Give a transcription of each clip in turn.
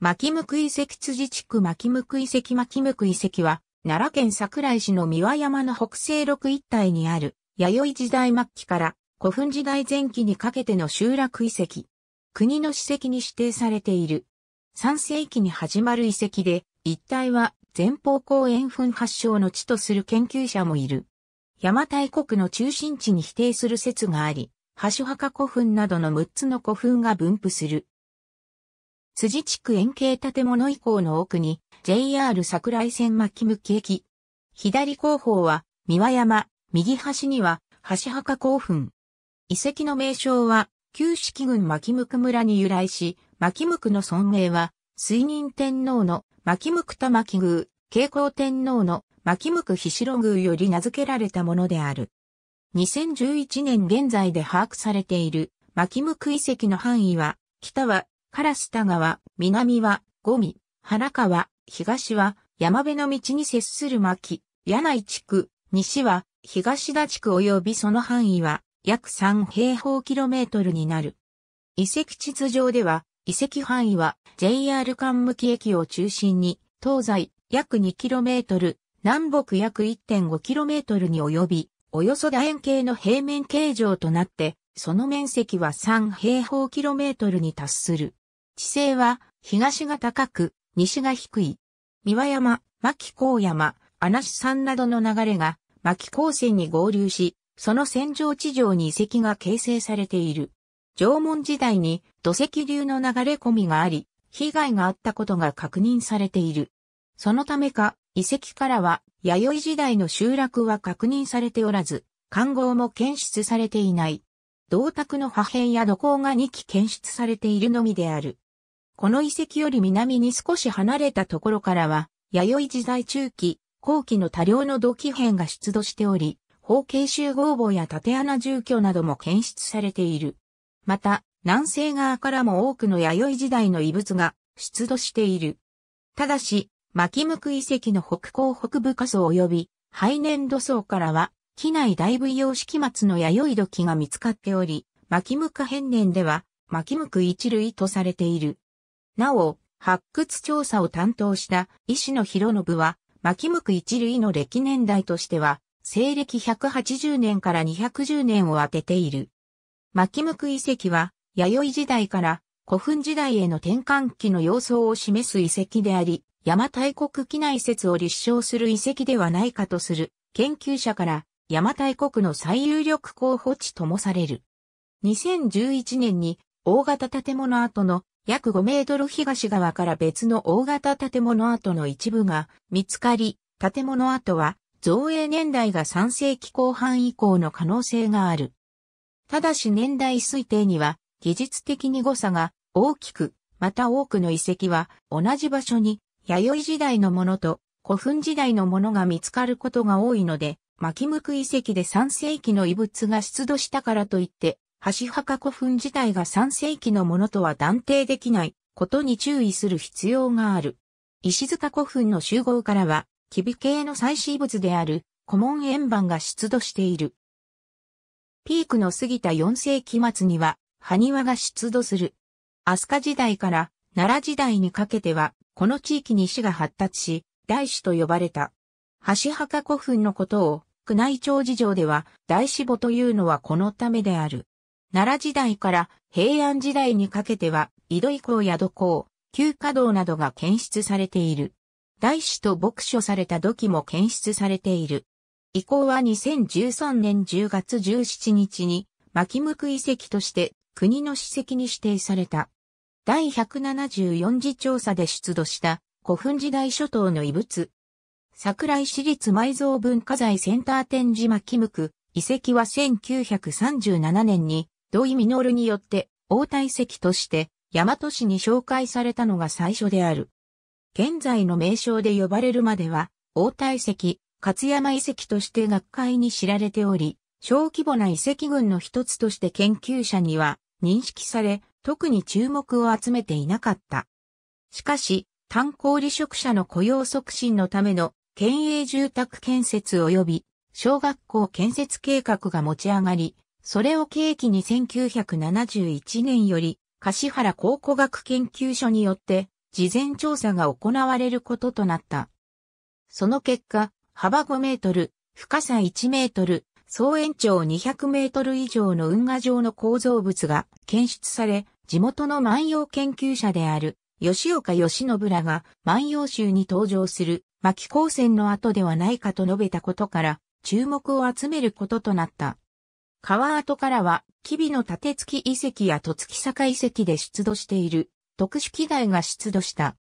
牧向遺跡辻地区牧向遺跡牧向遺跡は、奈良県桜井市の三輪山の北西六一帯にある、弥生時代末期から古墳時代前期にかけての集落遺跡。国の史跡に指定されている。三世紀に始まる遺跡で、一帯は前方後円墳発祥の地とする研究者もいる。山大国の中心地に否定する説があり、橋墓古墳などの6つの古墳が分布する。辻地区円形建物以降の奥に JR 桜井線巻向駅。左後方は三輪山、右端には橋墓興奮。遺跡の名称は旧式郡巻向村に由来し、巻向の村名は水人天皇の巻向玉木宮、慶光天皇の巻向菱郎宮より名付けられたものである。2011年現在で把握されている巻向遺跡の範囲は、北はカラスタ川、南はゴミ、原川、東は山辺の道に接する牧、柳井地区、西は東田地区及びその範囲は約3平方キロメートルになる。遺跡地図上では、遺跡範囲は JR 関向駅を中心に、東西約2トル、南北約1 5トルに及び、およそ楕円形の平面形状となって、その面積は3平方キロメートルに達する。地勢は、東が高く、西が低い。三輪山、牧高山、穴子山などの流れが、牧高線に合流し、その戦場地上に遺跡が形成されている。縄文時代に土石流の流れ込みがあり、被害があったことが確認されている。そのためか、遺跡からは、弥生時代の集落は確認されておらず、環合も検出されていない。銅鐸の破片や土坑が2基検出されているのみである。この遺跡より南に少し離れたところからは、弥生時代中期、後期の多量の土器片が出土しており、方形集合墓や縦穴住居なども検出されている。また、南西側からも多くの弥生時代の遺物が出土している。ただし、巻向遺跡の北高北部下層及び、背年土層からは、機内大部用式末の弥生土器が見つかっており、巻向変年では、巻向一類とされている。なお、発掘調査を担当した石野博信は、巻向く一類の歴年代としては、西暦180年から210年を当てている。巻向く遺跡は、弥生時代から古墳時代への転換期の様相を示す遺跡であり、邪馬台国機内説を立証する遺跡ではないかとする研究者から邪馬台国の最有力候補地ともされる。2011年に大型建物跡の約5メートル東側から別の大型建物跡の一部が見つかり、建物跡は造営年代が3世紀後半以降の可能性がある。ただし年代推定には技術的に誤差が大きく、また多くの遺跡は同じ場所に弥生時代のものと古墳時代のものが見つかることが多いので、巻き向く遺跡で3世紀の遺物が出土したからといって箸墓古墳自体が3世紀のものとは断定できないことに注意する必要がある。石塚古墳の集合からは、キビ系の祭祀物である古門円盤が出土している。ピークの過ぎた4世紀末には、埴輪が出土する。飛鳥時代から奈良時代にかけては、この地域に市が発達し、大市と呼ばれた。橋墓古墳のことを、宮内庁事情では、大志母というのはこのためである。奈良時代から平安時代にかけては、井戸遺構や土坑、旧華道などが検出されている。大師と牧書された土器も検出されている。遺構は2013年10月17日に、巻向遺跡として国の史跡に指定された。第174次調査で出土した古墳時代諸島の遺物。桜井市立埋蔵文化財センター展示巻向遺跡は1937年に土井実によって、応対石として、大和市に紹介されたのが最初である。現在の名称で呼ばれるまでは、応対石、勝山遺跡として学会に知られており、小規模な遺跡群の一つとして研究者には認識され、特に注目を集めていなかった。しかし、炭鉱離職者の雇用促進のための県営住宅建設及び小学校建設計画が持ち上がり、それを契機に1971年より、柏原考古学研究所によって、事前調査が行われることとなった。その結果、幅5メートル、深さ1メートル、総延長200メートル以上の運河状の構造物が検出され、地元の万葉研究者である吉岡義信らが万葉集に登場する巻光線の後ではないかと述べたことから注目を集めることとなった。川跡からは、木々の付き遺跡や戸き坂遺跡で出土している特殊機材が出土した。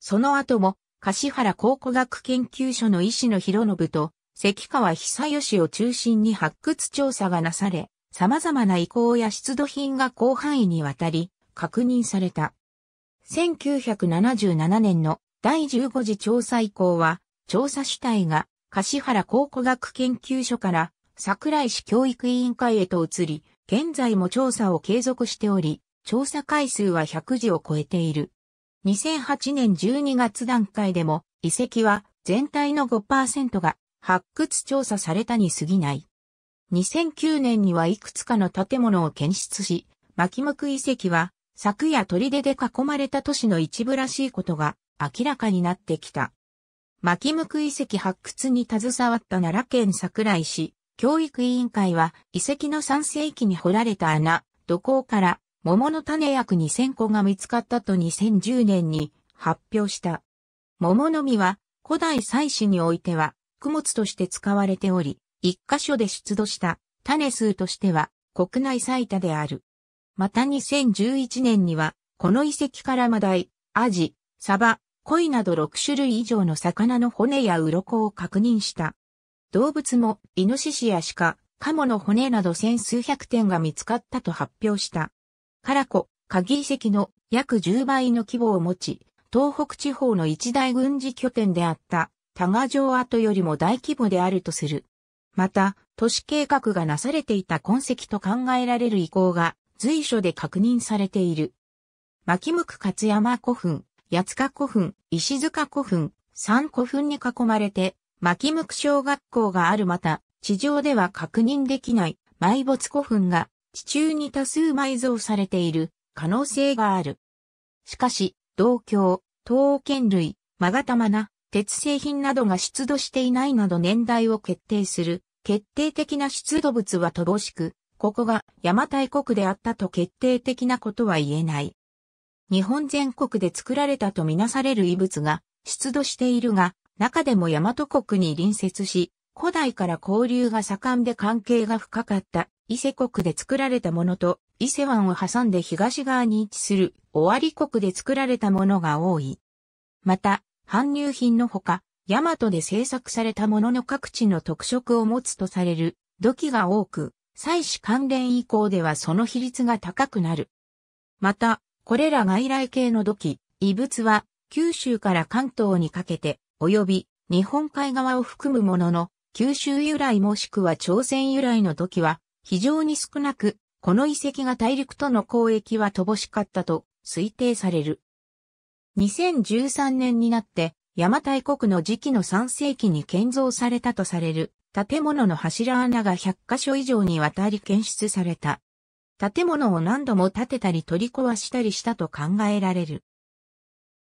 その後も、柏原考古学研究所の医師の広信と、関川久義を中心に発掘調査がなされ、様々な遺構や出土品が広範囲にわたり確認された。1977年の第15次調査遺構は、調査主体が柏原考古学研究所から桜井市教育委員会へと移り、現在も調査を継続しており、調査回数は100時を超えている。2008年12月段階でも、遺跡は全体の5%が発掘調査されたに過ぎない。2009年にはいくつかの建物を検出し、巻向遺跡は柵や砦で囲まれた都市の一部らしいことが明らかになってきた。巻向遺跡発掘に携わった奈良県桜井市、教育委員会は遺跡の3世紀に掘られた穴、土口から桃の種約2000個が見つかったと2010年に発表した。桃の実は古代祭祀においては供物として使われており、一箇所で出土した種数としては国内最多である。また2011年には、この遺跡からマダイ、アジ、サバ、コイなど6種類以上の魚の骨や鱗を確認した。動物もイノシシや鹿、カモの骨など千数百点が見つかったと発表した。カラコ、鍵遺跡の約10倍の規模を持ち、東北地方の一大軍事拠点であった多賀城跡よりも大規模であるとする。また、都市計画がなされていた痕跡と考えられる遺構が随所で確認されている。巻向勝山古墳、八塚古墳、石塚古墳、三古墳に囲まれて牧向小学校があるまた、地上では確認できない埋没古墳が地中に多数埋蔵されている可能性がある。しかし、銅鏡、刀剣類、マガタマナ、鉄製品などが出土していないなど年代を決定する決定的な出土物は乏しく、ここが邪馬台国であったと決定的なことは言えない。日本全国で作られたとみなされる遺物が出土しているが、中でも大和国に隣接し、古代から交流が盛んで関係が深かった伊勢国で作られたものと、伊勢湾を挟んで東側に位置する尾張国で作られたものが多い。また、搬入品のほか、大和で製作されたものの各地の特色を持つとされる土器が多く、祭祀関連以降ではその比率が高くなる。また、これら外来系の土器、遺物は、九州から関東にかけて、及び日本海側を含むものの、九州由来もしくは朝鮮由来の時は非常に少なく、この遺跡が大陸との交易は乏しかったと推定される。2013年になって、邪馬台国の時期の3世紀に建造されたとされる建物の柱穴が100カ所以上にわたり検出された。建物を何度も建てたり取り壊したりしたと考えられる。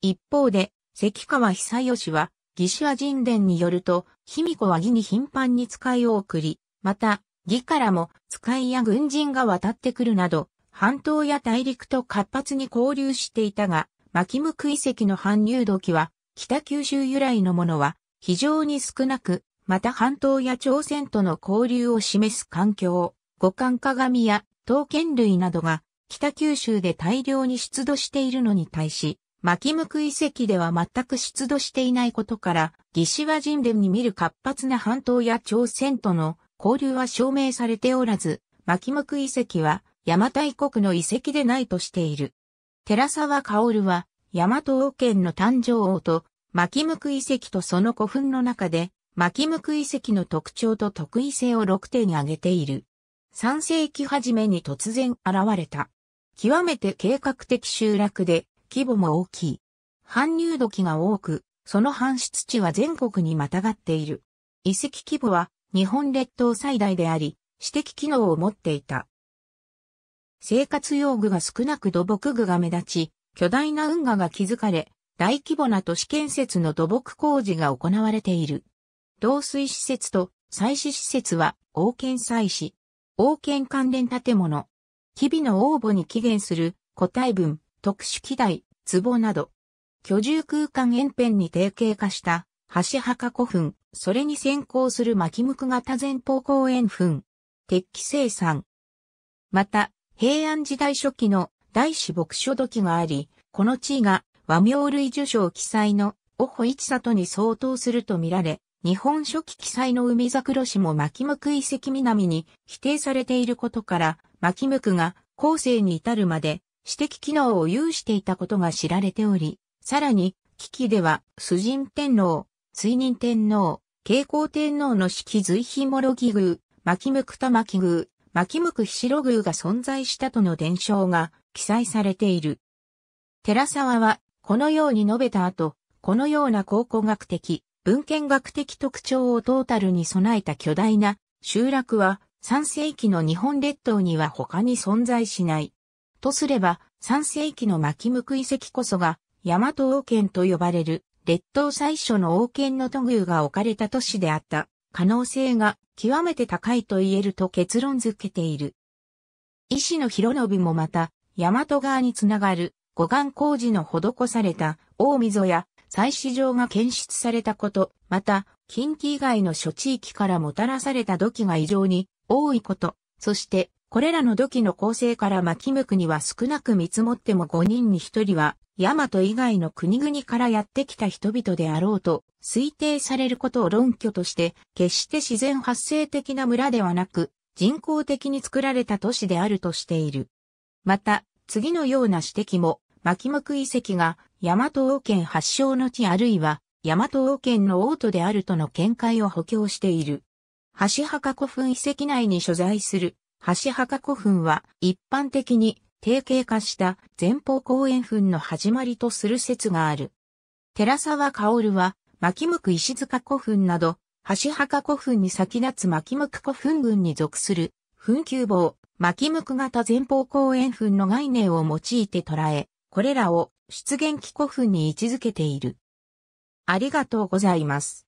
一方で、関川久義は義士は人伝によると、卑弥呼は義に頻繁に使いを送り、また、義からも使いや軍人が渡ってくるなど、半島や大陸と活発に交流していたが、牧向遺跡の搬入土は、北九州由来のものは非常に少なく、また半島や朝鮮との交流を示す環境、五感鏡や刀剣類などが北九州で大量に出土しているのに対し、巻向遺跡では全く出土していないことから、魏志倭人伝に見る活発な半島や朝鮮との交流は証明されておらず、巻向遺跡は邪馬台国の遺跡でないとしている。寺沢薫は、大和王権の誕生王と、巻向遺跡とその古墳の中で、巻向遺跡の特徴と特異性を6点挙げている。3世紀初めに突然現れた。極めて計画的集落で、規模も大きい。搬入土器が多く、その搬出地は全国にまたがっている。遺跡規模は日本列島最大であり、私的機能を持っていた。生活用具が少なく土木具が目立ち、巨大な運河が築かれ、大規模な都市建設の土木工事が行われている。導水施設と祭祀施設は、王権祭祀。王権関連建物。日々の応募に起源する個体分、特殊機台、壺など、居住空間沿辺に定型化した、橋墓古墳、それに先行する巻向型前方後円墳、鉄器生産。また、平安時代初期の大師牧書土器があり、この地位が和名類受賞記載のオホ一里に相当するとみられ、日本初期記載の海桜市も巻向遺跡南に否定されていることから、巻向が後世に至るまで指摘機能を有していたことが知られており、さらに、危機では、崇神天皇、追認天皇、慶光天皇の式随ひもろぎ宮、巻むくた巻宮、巻むくひしろ宮が存在したとの伝承が記載されている。寺沢は、このように述べた後、このような考古学的、文献学的特徴をトータルに備えた巨大な集落は、3世紀の日本列島には他に存在しない。とすれば、三世紀の巻向遺跡こそが、大和王権と呼ばれる、列島最初の王権の都宮が置かれた都市であった、可能性が極めて高いと言えると結論づけている。医師の広信もまた、大和川につながる護岸工事の施された大溝や祭祀場が検出されたこと、また、近畿以外の諸地域からもたらされた土器が異常に多いこと、そしてこれらの土器の構成から巻向くには少なく見積もっても5人に1人は、大和以外の国々からやってきた人々であろうと推定されることを論拠として、決して自然発生的な村ではなく、人工的に作られた都市であるとしている。また、次のような指摘も、巻向遺跡が、大和王権発祥の地あるいは、大和王権の王都であるとの見解を補強している。橋墓古墳遺跡内に所在する橋墓古墳は一般的に定型化した前方後円墳の始まりとする説がある。寺沢薫は巻き向く石塚古墳など、橋墓古墳に先立つ巻き向く古墳群に属する墳丘棒、巻き向く型前方後円墳の概念を用いて捉え、これらを出現期古墳に位置づけている。ありがとうございます。